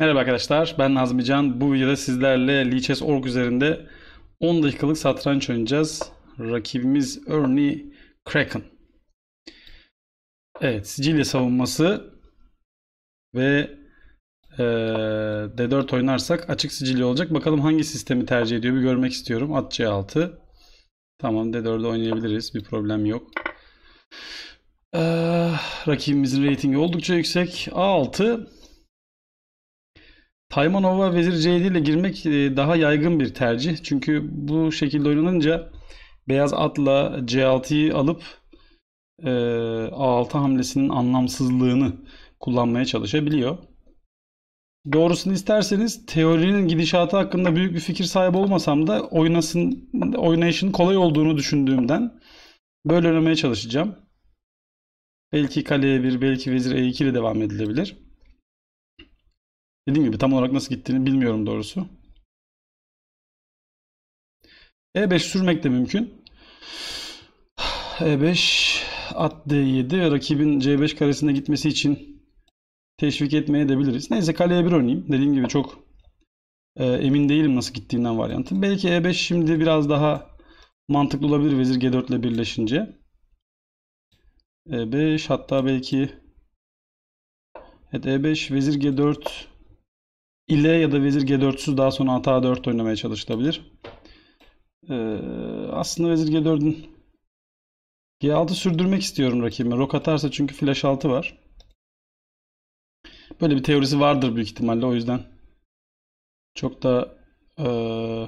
Merhaba arkadaşlar ben Nazmi Can. Bu videoda sizlerle org üzerinde 10 dakikalık satranç oynayacağız. Rakibimiz Ernie Kraken. Evet Sicilya savunması ve e, D4 oynarsak açık Sicilya olacak. Bakalım hangi sistemi tercih ediyor bir görmek istiyorum. At C6. Tamam D4'de oynayabiliriz bir problem yok. Ee, rakibimizin reytingi oldukça yüksek. A6 Taymanova Vezir c ile girmek e, daha yaygın bir tercih. Çünkü bu şekilde oynanınca beyaz atla C6'yı alıp e, A6 hamlesinin anlamsızlığını kullanmaya çalışabiliyor. Doğrusunu isterseniz teorinin gidişatı hakkında büyük bir fikir sahibi olmasam da oynasın, oynayışın kolay olduğunu düşündüğümden böyle oynamaya çalışacağım. Belki kaleye bir belki vezir E2 ile devam edilebilir. Dediğim gibi tam olarak nasıl gittiğini bilmiyorum doğrusu. E5 sürmek de mümkün. E5 at D7 rakibin C5 karesine gitmesi için teşvik etmeye de biliriz. Neyse kaleye bir oynayayım. Dediğim gibi çok e, emin değilim nasıl gittiğinden varyantı. Belki E5 şimdi biraz daha mantıklı olabilir vezir G4 ile birleşince. E5 hatta belki evet E5 vezir G4 ile ya da vezir G4'süz daha sonra ata 4 oynamaya çalışılabilir. Ee, aslında vezir G4'ün G6 sürdürmek istiyorum rakibime. Rok atarsa çünkü flash 6 var. Böyle bir teorisi vardır büyük ihtimalle o yüzden çok da ee,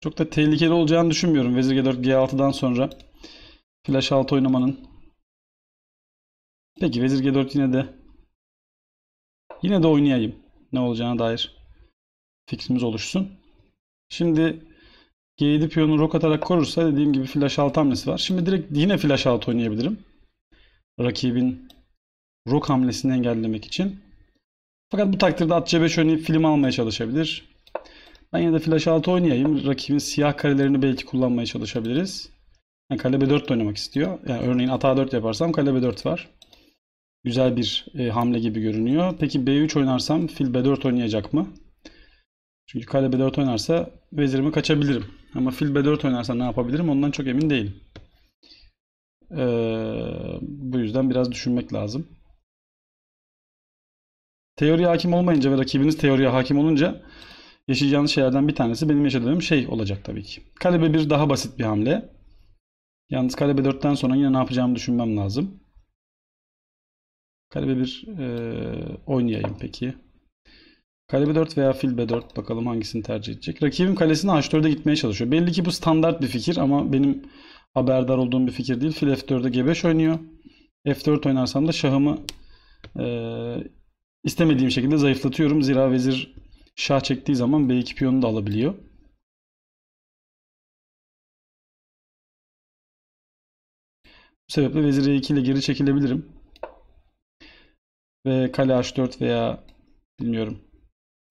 çok da tehlikeli olacağını düşünmüyorum. Vezir G4 G6'dan sonra flash 6 oynamanın. Peki Vezir G4 yine de Yine de oynayayım. Ne olacağına dair fikrimiz oluşsun. Şimdi G7 piyonu rok atarak korursa dediğim gibi flash alt hamlesi var. Şimdi direkt yine flash alt oynayabilirim. Rakibin rok hamlesini engellemek için. Fakat bu takdirde at c5 oynayıp film almaya çalışabilir. Ben yine de flash altı oynayayım. Rakibin siyah karelerini belki kullanmaya çalışabiliriz. Yani kale b4 oynamak istiyor. Yani örneğin at a4 yaparsam kale b4 var. Güzel bir e, hamle gibi görünüyor. Peki B3 oynarsam fil B4 oynayacak mı? Çünkü kale B4 oynarsa vezirimi kaçabilirim. Ama fil B4 oynarsa ne yapabilirim ondan çok emin değilim. Ee, bu yüzden biraz düşünmek lazım. Teoriye hakim olmayınca ve rakibiniz teoriye hakim olunca yaşayacağınız şeylerden bir tanesi benim yaşadığım şey olacak tabii ki. Kale B1 daha basit bir hamle. Yalnız kale B4'ten sonra yine ne yapacağımı düşünmem lazım. Kale B1 e, oynayayım peki. Kale B4 veya fil B4 bakalım hangisini tercih edecek. Rakibim kalesine H4'e gitmeye çalışıyor. Belli ki bu standart bir fikir ama benim haberdar olduğum bir fikir değil. Fil F4'e G5 oynuyor. F4 oynarsam da şahımı e, istemediğim şekilde zayıflatıyorum. Zira vezir şah çektiği zaman B2 piyonu da alabiliyor. Bu sebeple vezir E2 ile geri çekilebilirim ve kale h4 veya bilmiyorum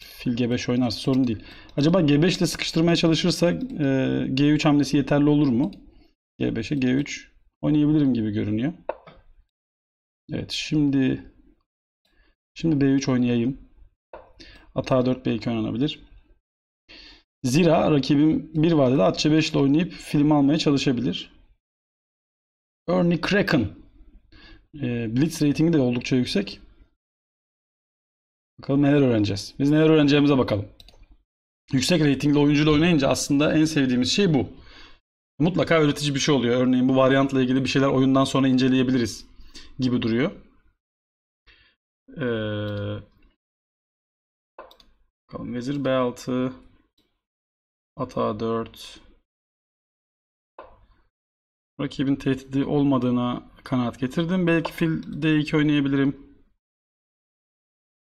fil g5 oynarsa sorun değil. Acaba g5 ile sıkıştırmaya çalışırsa e, g3 hamlesi yeterli olur mu? g5'e g3 oynayabilirim gibi görünüyor. Evet şimdi şimdi b3 oynayayım. At a4 belki oynanabilir. Zira rakibim bir vadede at c5 ile oynayıp film almaya çalışabilir. Ernie Kraken. E, blitz ratingi de oldukça yüksek. Bakalım neler öğreneceğiz. Biz neler öğreneceğimize bakalım. Yüksek reytingli oyuncuyla oynayınca aslında en sevdiğimiz şey bu. Mutlaka öğretici bir şey oluyor. Örneğin bu varyantla ilgili bir şeyler oyundan sonra inceleyebiliriz gibi duruyor. Ee, bakalım Vezir B6 At A4 Rakibin tehdidi olmadığına kanaat getirdim. Belki fil D2 oynayabilirim.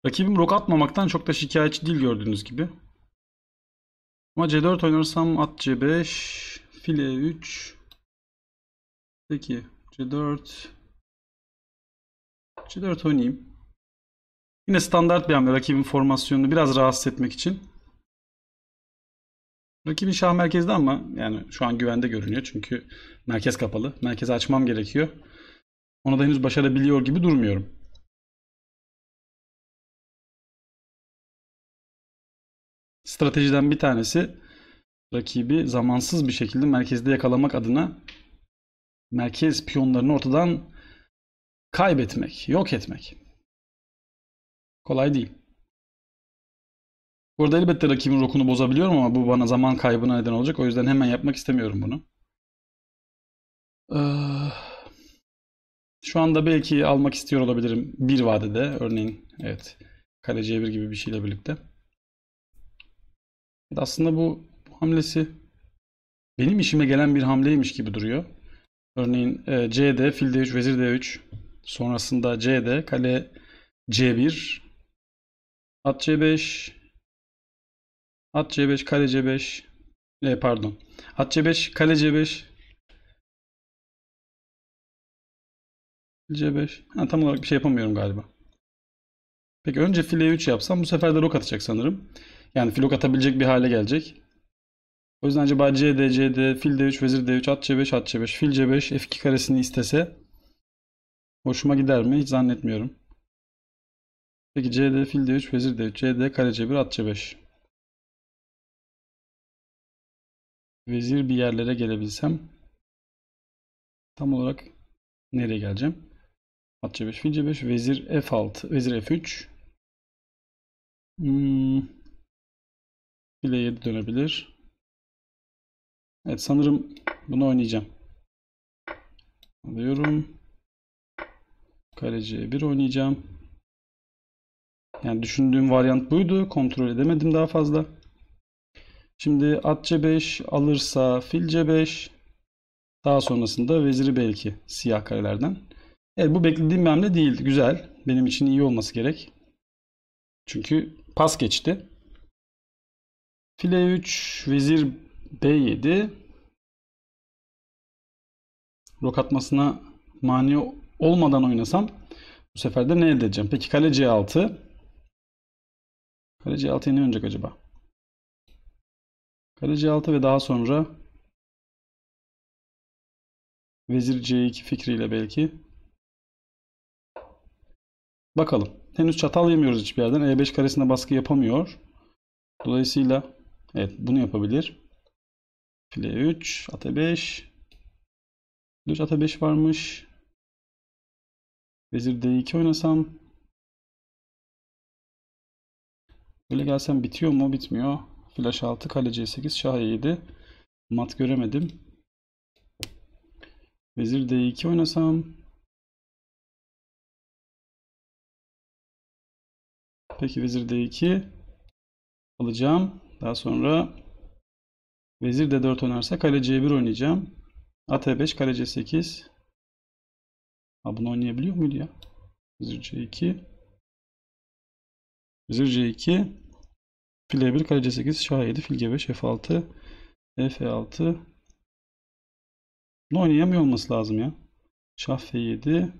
Rakibim rok atmamaktan çok da şikayetçi değil gördüğünüz gibi. Ama C4 oynarsam at C5, fil E3. Peki C4. C4 oynayayım. Yine standart bir hamle rakibin formasyonunu biraz rahatsız etmek için. Rakibin şah merkezde ama yani şu an güvende görünüyor çünkü merkez kapalı. Merkezi açmam gerekiyor. Ona da henüz başarabiliyor gibi durmuyorum. Stratejiden bir tanesi rakibi zamansız bir şekilde merkezde yakalamak adına merkez piyonlarını ortadan kaybetmek, yok etmek. Kolay değil. Burada elbette rakibin rokunu bozabiliyorum ama bu bana zaman kaybına neden olacak. O yüzden hemen yapmak istemiyorum bunu. Ee, şu anda belki almak istiyor olabilirim bir vadede. Örneğin evet kaleciye bir gibi bir şeyle birlikte. Aslında bu, hamlesi benim işime gelen bir hamleymiş gibi duruyor. Örneğin e, CD, fil D3, vezir D3. Sonrasında CD, kale C1. At C5. At C5, kale C5. E, pardon. At C5, kale C5. C5. Ha, tam olarak bir şey yapamıyorum galiba. Peki önce fil file 3 yapsam bu sefer de rok atacak sanırım. Yani filok atabilecek bir hale gelecek. O yüzden acaba cd, cd, fil d3, vezir d3, at c5, at c5, fil c5, f2 karesini istese hoşuma gider mi? Hiç zannetmiyorum. Peki cd, fil d3, vezir d3, cd, kare c1, at c5. Vezir bir yerlere gelebilsem tam olarak nereye geleceğim? At c5, fil c5, vezir f6, vezir f3. Hmm. Bile 7 dönebilir. Evet sanırım bunu oynayacağım. Alıyorum. Kaleci 1 oynayacağım. Yani düşündüğüm varyant buydu. Kontrol edemedim daha fazla. Şimdi at c5 alırsa fil c5 daha sonrasında veziri belki siyah karelerden. Evet bu beklediğim bir hamle değildi. Güzel. Benim için iyi olması gerek. Çünkü pas geçti. File 3 vezir B7 rok atmasına mani olmadan oynasam bu sefer de ne elde edeceğim? Peki kale C6 kale C6'ya ne oynayacak acaba? Kale C6 ve daha sonra Vezir C2 fikriyle belki. Bakalım. Henüz çatal yemiyoruz hiçbir yerden. E5 karesine baskı yapamıyor. Dolayısıyla Evet bunu yapabilir. File 3, ata 5. 3 ata 5 varmış. Vezir d2 oynasam. Böyle gelsem bitiyor mu? Bitmiyor. Flash 6, kale c8, şah e7. Mat göremedim. Vezir d2 oynasam. Peki vezir d2 alacağım. Daha sonra vezir de 4 oynarsa kale c1 oynayacağım. At e5, kale c8. Ha bunu oynayabiliyor muydu ya? Vezir c2. Vezir c2. E fil e1, kale c8, şah e7, fil g5, f6, f6. Bunu oynayamıyor olması lazım ya. Şah f7.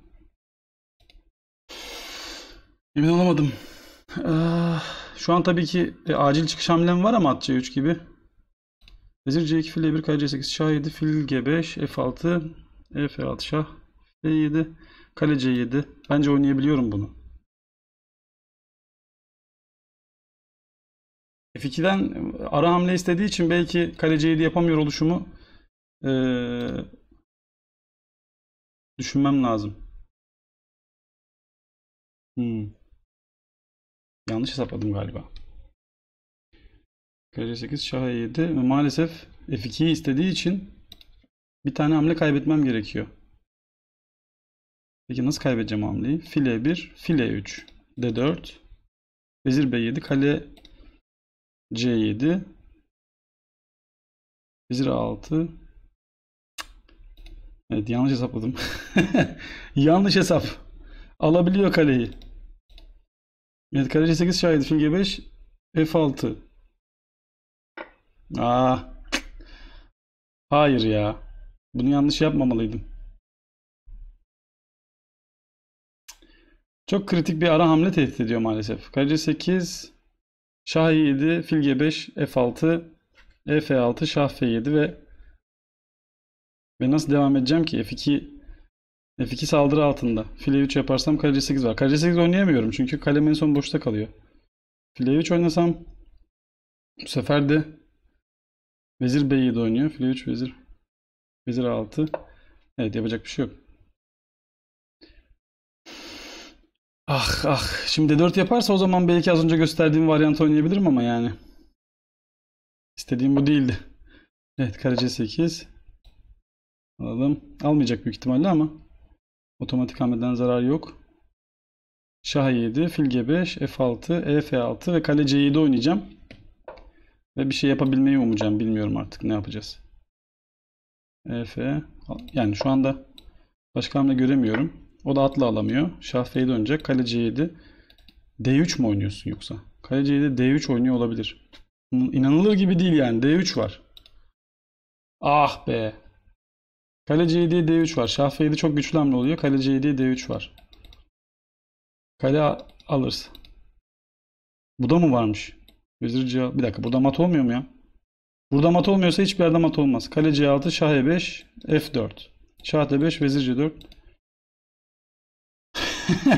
Emin olamadım. Ah, şu an tabii ki e, acil çıkış hamlem var ama at C3 gibi. Vezir C2 fil E1 e kale C8 şah 7 fil G5 F6 F6 şah F7 kale C7. Bence oynayabiliyorum bunu. F2'den ara hamle istediği için belki kale C7 yapamıyor oluşumu e, düşünmem lazım. Hmm. Yanlış hesapladım galiba. Kale 8 şah 7 ve maalesef F2'yi istediği için bir tane hamle kaybetmem gerekiyor. Peki nasıl kaybedeceğim hamleyi? File 1, file 3, D4, vezir B7, kale C7, vezir A6. Evet yanlış hesapladım. yanlış hesap. Alabiliyor kaleyi. Evet kale c8 şahit fil g5 f6. Aa. Hayır ya. Bunu yanlış yapmamalıydım. Çok kritik bir ara hamle tehdit ediyor maalesef. Kale c8 şah e7 fil g5 f6 f6 şah f7 ve ve nasıl devam edeceğim ki? f2 F2 saldırı altında. File 3 yaparsam kale 8 var. Kale 8 oynayamıyorum çünkü kalem en son boşta kalıyor. File 3 oynasam bu sefer de Vezir b de oynuyor. File 3 vezir. Vezir A6. Evet yapacak bir şey yok. Ah ah. Şimdi 4 yaparsa o zaman belki az önce gösterdiğim varyantı oynayabilirim ama yani. İstediğim bu değildi. Evet kare C8. Alalım. Almayacak büyük ihtimalle ama. Otomatik hamleden zarar yok. Şah 7, e fil G5, F6, EF6 ve kale C7 oynayacağım. Ve bir şey yapabilmeyi umacağım. Bilmiyorum artık ne yapacağız. EF yani şu anda başka hamle göremiyorum. O da atla alamıyor. Şah F'ye dönecek. Kale C7. D3 mi oynuyorsun yoksa? Kale C7 D3 oynuyor olabilir. İnanılır gibi değil yani. D3 var. Ah be. Kale C7'ye D3 var. Şah F7 çok güçlü hamle oluyor. Kale C7'ye D3 var. Kale alırız. Bu da mı varmış? Vezir Bir dakika burada mat olmuyor mu ya? Burada mat olmuyorsa hiçbir yerde mat olmaz. Kale C6, Şah E5, F4. Şah D5, Vezir C4.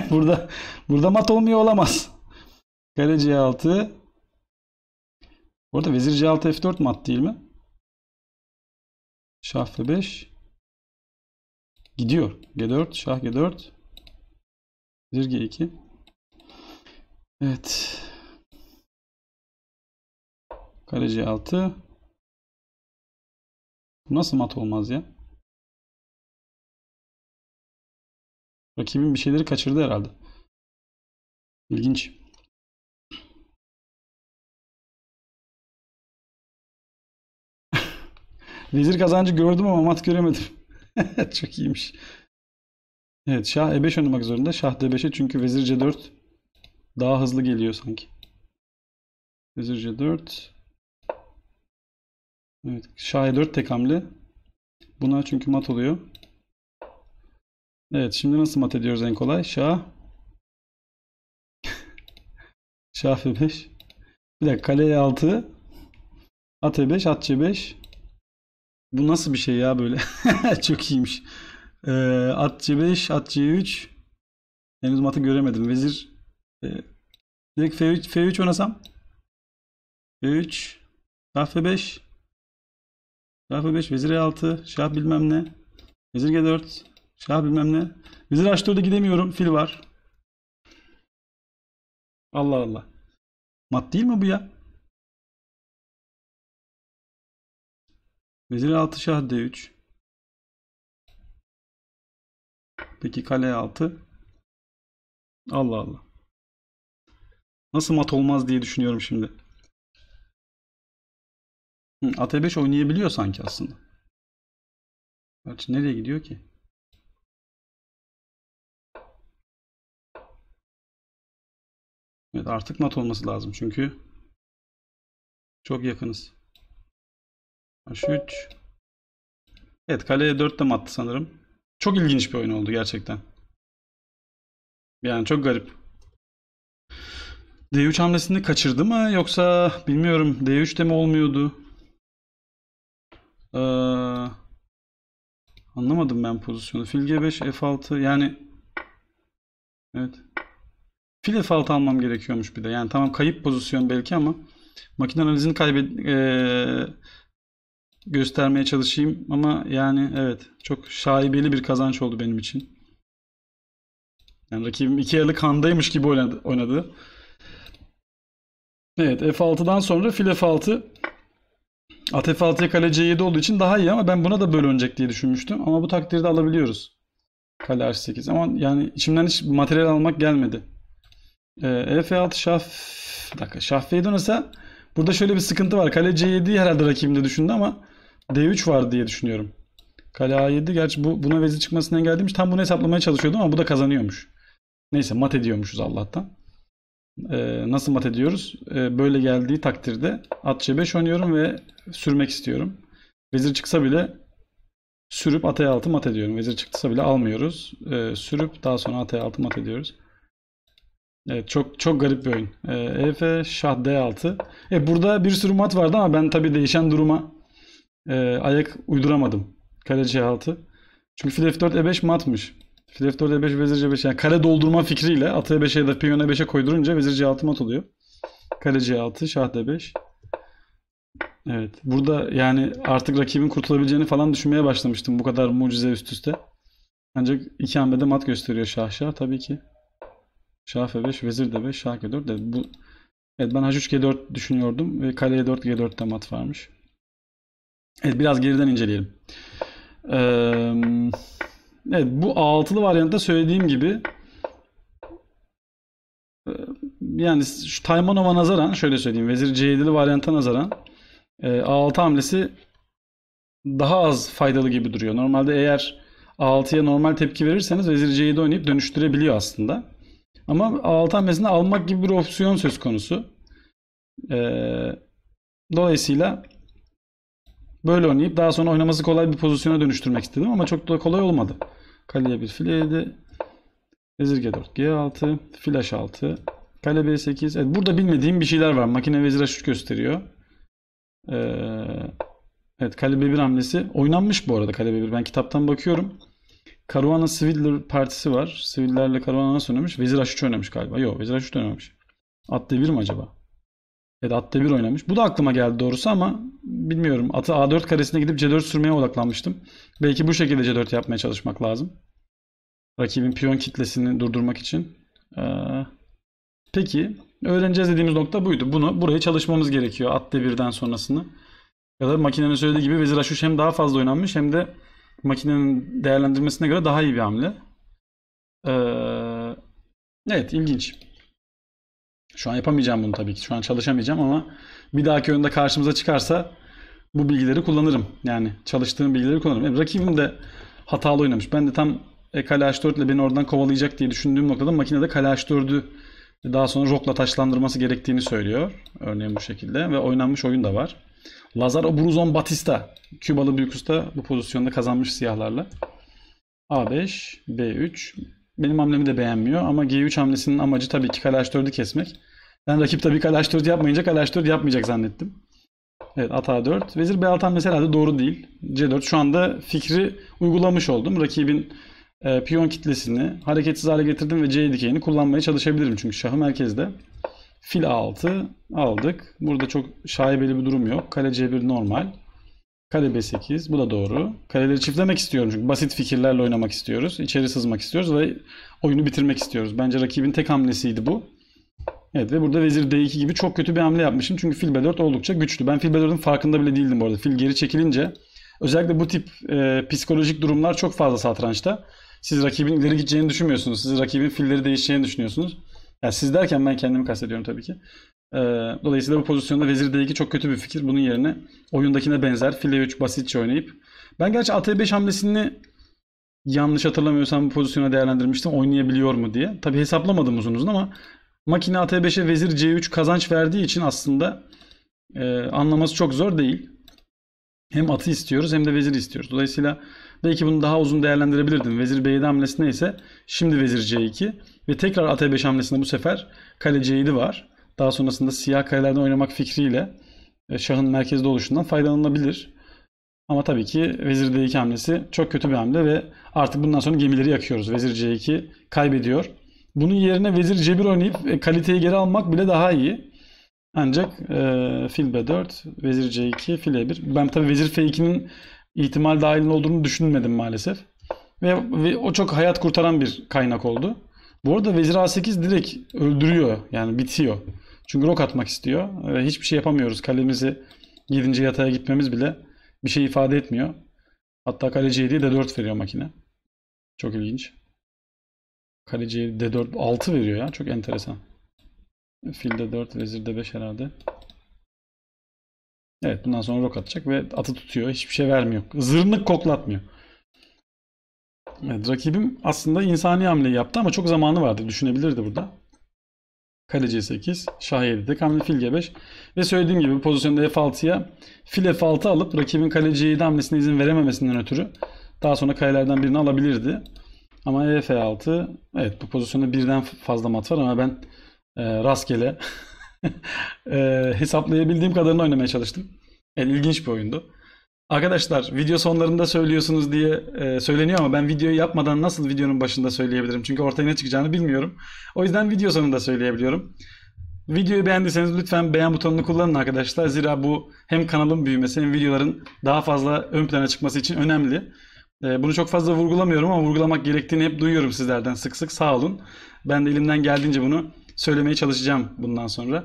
burada burada mat olmuyor olamaz. Kale C6. Burada Vezir C6, F4 mat değil mi? Şah F5. Gidiyor. G4, şah G4. Vezir G2. Evet. Kale C6. Nasıl mat olmaz ya? Rakibin bir şeyleri kaçırdı herhalde. İlginç. Vezir kazancı gördüm ama mat göremedim. Çok iyiymiş. Evet şah e5 oynamak zorunda. Şah d5'e çünkü vezir c4 daha hızlı geliyor sanki. Vezir c4. Evet şah e4 tek hamle. Buna çünkü mat oluyor. Evet şimdi nasıl mat ediyoruz en kolay? Şah. şah f5. Bir dakika kale e6. At e5 at c5. Bu nasıl bir şey ya böyle? Çok iyiymiş. Ee, at C5, at C3. Henüz matı göremedim. Vezir e, direkt F3, F3 oynasam. F3, şah F5. Şah F5, vezir E6, şah bilmem ne. Vezir G4, şah bilmem ne. Vezir H4'e gidemiyorum. Fil var. Allah Allah. Mat değil mi bu ya? Vezir 6 şah d3. Peki kale 6. Allah Allah. Nasıl mat olmaz diye düşünüyorum şimdi. Hı, at 5 oynayabiliyor sanki aslında. Gerçi nereye gidiyor ki? Evet artık mat olması lazım çünkü çok yakınız. 63. Evet kaleye 4 de mi attı sanırım. Çok ilginç bir oyun oldu gerçekten. Yani çok garip. D3 hamlesini kaçırdı mı yoksa bilmiyorum D3 de mi olmuyordu? Ee, anlamadım ben pozisyonu. Fil G5 F6 yani evet. Fil F6 almam gerekiyormuş bir de. Yani tamam kayıp pozisyon belki ama makine analizini kaybet e, göstermeye çalışayım ama yani evet çok şaibeli bir kazanç oldu benim için. Yani rakibim iki yarılı kandaymış gibi oynadı. oynadı. Evet F6'dan sonra fil F6 at F6'ya kale C7 olduğu için daha iyi ama ben buna da böyle oynayacak diye düşünmüştüm. Ama bu takdirde alabiliyoruz. Kale H8 ama yani içimden hiç materyal almak gelmedi. E, ee, F6 şah bir dakika şah F dönerse burada şöyle bir sıkıntı var. Kale C7'yi herhalde rakibimde düşündü ama D3 vardı diye düşünüyorum. Kale A7 gerçi bu, buna vezir çıkmasını engellemiş. Tam bunu hesaplamaya çalışıyordum ama bu da kazanıyormuş. Neyse mat ediyormuşuz Allah'tan. Ee, nasıl mat ediyoruz? Ee, böyle geldiği takdirde at C5 oynuyorum ve sürmek istiyorum. Vezir çıksa bile sürüp at E6 mat ediyorum. Vezir çıksa bile almıyoruz. Ee, sürüp daha sonra at E6 mat ediyoruz. Evet çok çok garip bir oyun. Ee, EF şah D6. E, burada bir sürü mat vardı ama ben tabii değişen duruma e, ayak uyduramadım. Kale C6. Çünkü fil F4 E5 matmış. Fil F4 E5 vezir C5 yani kare doldurma fikriyle atı E5'e ya da piyon E5'e koydurunca vezir C6 mat oluyor. Kale C6, şah D5. Evet. Burada yani artık rakibin kurtulabileceğini falan düşünmeye başlamıştım bu kadar mucize üst üste. Ancak iki hamlede mat gösteriyor şah şah tabii ki. Şah F5, vezir D5, şah G4 de bu Evet ben H3 G4 düşünüyordum ve kale E4 G4'te mat varmış. Evet biraz geriden inceleyelim. Ee, evet bu altılı 6lı varyantta söylediğim gibi e, yani şu Taymanova nazaran şöyle söyleyeyim Vezir C7'li varyanta nazaran e, A6 hamlesi daha az faydalı gibi duruyor. Normalde eğer A6'ya normal tepki verirseniz Vezir C7 oynayıp dönüştürebiliyor aslında. Ama A6 hamlesini almak gibi bir opsiyon söz konusu. Ee, dolayısıyla Böyle oynayıp daha sonra oynaması kolay bir pozisyona dönüştürmek istedim ama çok da kolay olmadı. Kaleye bir file 7. Vezir G4, G6, fil H6, kale B8. Evet, burada bilmediğim bir şeyler var. Makine vezir H3 gösteriyor. Ee, evet kale B1 hamlesi oynanmış bu arada kale B1. Ben kitaptan bakıyorum. Karuana Swidler partisi var. Swidler'le Karuana nasıl oynamış? Vezir H3 oynamış galiba. Yok Vezir H3 oynamış. At D1 mi acaba? Ya da at demir oynamış. Bu da aklıma geldi doğrusu ama bilmiyorum. Atı A4 karesine gidip C4 sürmeye odaklanmıştım. Belki bu şekilde C4 yapmaya çalışmak lazım. Rakibin piyon kitlesini durdurmak için. Ee, peki öğreneceğiz dediğimiz nokta buydu. Bunu buraya çalışmamız gerekiyor at devirden sonrasını. Ya da makinenin söylediği gibi vezir aşuş hem daha fazla oynanmış hem de makinenin değerlendirmesine göre daha iyi bir hamle. Ee, evet ilginç. Şu an yapamayacağım bunu tabii ki. Şu an çalışamayacağım ama bir dahaki oyunda karşımıza çıkarsa bu bilgileri kullanırım. Yani çalıştığım bilgileri kullanırım. E, rakibim de hatalı oynamış. Ben de tam e, kale h4 ile beni oradan kovalayacak diye düşündüğüm noktada makinede kale h4'ü e, daha sonra rokla taşlandırması gerektiğini söylüyor. Örneğin bu şekilde ve oynanmış oyun da var. Lazar Bruzon Batista. Kübalı büyük usta bu pozisyonda kazanmış siyahlarla. A5, B3. Benim hamlemi de beğenmiyor ama G3 hamlesinin amacı tabii ki kale h4'ü kesmek. Ben rakip tabii kalaş 4 yapmayınca kalaş 4 yapmayacak zannettim. Evet at A4. Vezir B6 mesela de doğru değil. C4 şu anda fikri uygulamış oldum. Rakibin e, piyon kitlesini hareketsiz hale getirdim ve C dikeyini kullanmaya çalışabilirim. Çünkü şahı merkezde. Fil A6 aldık. Burada çok şaibeli bir durum yok. Kale C1 normal. Kale B8 bu da doğru. Kaleleri çiftlemek istiyorum çünkü basit fikirlerle oynamak istiyoruz. İçeri sızmak istiyoruz ve oyunu bitirmek istiyoruz. Bence rakibin tek hamlesiydi bu. Evet ve burada vezir d2 gibi çok kötü bir hamle yapmışım. Çünkü fil b4 oldukça güçlü. Ben fil b4'ün farkında bile değildim bu arada. Fil geri çekilince özellikle bu tip e, psikolojik durumlar çok fazla satrançta. Siz rakibin ileri gideceğini düşünmüyorsunuz. Siz rakibin filleri değişeceğini düşünüyorsunuz. Yani siz derken ben kendimi kastediyorum tabii ki. E, dolayısıyla bu pozisyonda vezir d2 çok kötü bir fikir. Bunun yerine oyundakine benzer fil e3 basitçe oynayıp ben gerçi at 5 hamlesini yanlış hatırlamıyorsam bu pozisyona değerlendirmiştim oynayabiliyor mu diye. tabii hesaplamadım uzun uzun ama Makine AT5'e vezir C3 kazanç verdiği için aslında e, anlaması çok zor değil. Hem atı istiyoruz hem de vezir istiyoruz. Dolayısıyla belki bunu daha uzun değerlendirebilirdim. Vezir B7 hamlesi neyse şimdi vezir C2 ve tekrar AT5 hamlesinde bu sefer kale C7 var. Daha sonrasında siyah kalelerden oynamak fikriyle e, şahın merkezde oluşundan faydalanabilir. Ama tabii ki Vezir D2 hamlesi çok kötü bir hamle ve artık bundan sonra gemileri yakıyoruz. Vezir C2 kaybediyor. Bunun yerine vezir cebir oynayıp e, kaliteyi geri almak bile daha iyi. Ancak e, fil b4, vezir c2, fil e1. Ben tabii vezir f2'nin ihtimal dahilinde olduğunu düşünmedim maalesef. Ve, ve o çok hayat kurtaran bir kaynak oldu. Bu arada vezir a8 direkt öldürüyor. Yani bitiyor. Çünkü rok atmak istiyor. Ve hiçbir şey yapamıyoruz. Kalemizi 7. yataya gitmemiz bile bir şey ifade etmiyor. Hatta kale c7'ye de 4 veriyor makine. Çok ilginç. Kaleciye D4 6 veriyor ya. Çok enteresan. Fil d 4, d 5 herhalde. Evet bundan sonra rok atacak ve atı tutuyor. Hiçbir şey vermiyor. Zırnık koklatmıyor. Evet, rakibim aslında insani hamle yaptı ama çok zamanı vardı. Düşünebilirdi burada. Kaleci 8, şah 7, tek hamle fil g5. Ve söylediğim gibi pozisyonda f6'ya fil f6 alıp rakibin kaleci 7 hamlesine izin verememesinden ötürü daha sonra kalelerden birini alabilirdi. Ama EF6 evet bu pozisyonda birden fazla mat var ama ben e, rastgele e, hesaplayabildiğim kadarını oynamaya çalıştım. Yani ilginç bir oyundu. Arkadaşlar video sonlarında söylüyorsunuz diye e, söyleniyor ama ben videoyu yapmadan nasıl videonun başında söyleyebilirim? Çünkü ortaya ne çıkacağını bilmiyorum. O yüzden video sonunda söyleyebiliyorum. Videoyu beğendiyseniz lütfen beğen butonunu kullanın arkadaşlar. Zira bu hem kanalın büyümesi hem videoların daha fazla ön plana çıkması için önemli. Ee, bunu çok fazla vurgulamıyorum ama vurgulamak gerektiğini hep duyuyorum sizlerden sık sık sağ olun. Ben de elimden geldiğince bunu söylemeye çalışacağım bundan sonra.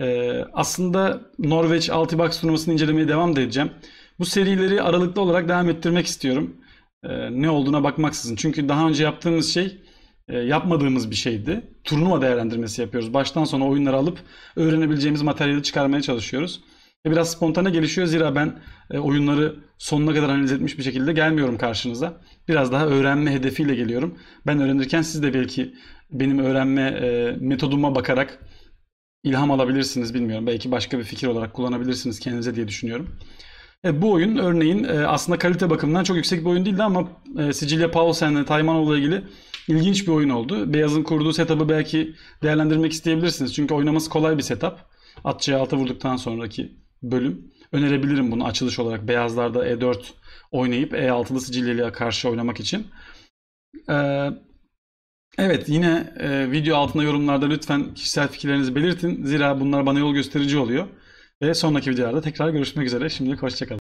Ee, aslında Norveç Altibox turnuvasını incelemeye devam da edeceğim. Bu serileri aralıklı olarak devam ettirmek istiyorum. Ee, ne olduğuna bakmaksızın. Çünkü daha önce yaptığımız şey e, yapmadığımız bir şeydi. Turnuva değerlendirmesi yapıyoruz. Baştan sona oyunları alıp öğrenebileceğimiz materyali çıkarmaya çalışıyoruz. Ve biraz spontane gelişiyor zira ben e, oyunları sonuna kadar analiz etmiş bir şekilde gelmiyorum karşınıza. Biraz daha öğrenme hedefiyle geliyorum. Ben öğrenirken siz de belki benim öğrenme e, metoduma bakarak ilham alabilirsiniz bilmiyorum. Belki başka bir fikir olarak kullanabilirsiniz kendinize diye düşünüyorum. E, bu oyun örneğin aslında kalite bakımından çok yüksek bir oyun değildi ama e, Sicilya Paulsen'le Taymanoğlu'la ilgili ilginç bir oyun oldu. Beyaz'ın kurduğu setup'ı belki değerlendirmek isteyebilirsiniz. Çünkü oynaması kolay bir setup. Atçıya altı vurduktan sonraki bölüm. Önerebilirim bunu açılış olarak beyazlarda E4 oynayıp E6'lı Sicilya'ya karşı oynamak için. Ee, evet yine e, video altında yorumlarda lütfen kişisel fikirlerinizi belirtin. Zira bunlar bana yol gösterici oluyor. Ve sonraki videolarda tekrar görüşmek üzere. Şimdilik hoşçakalın.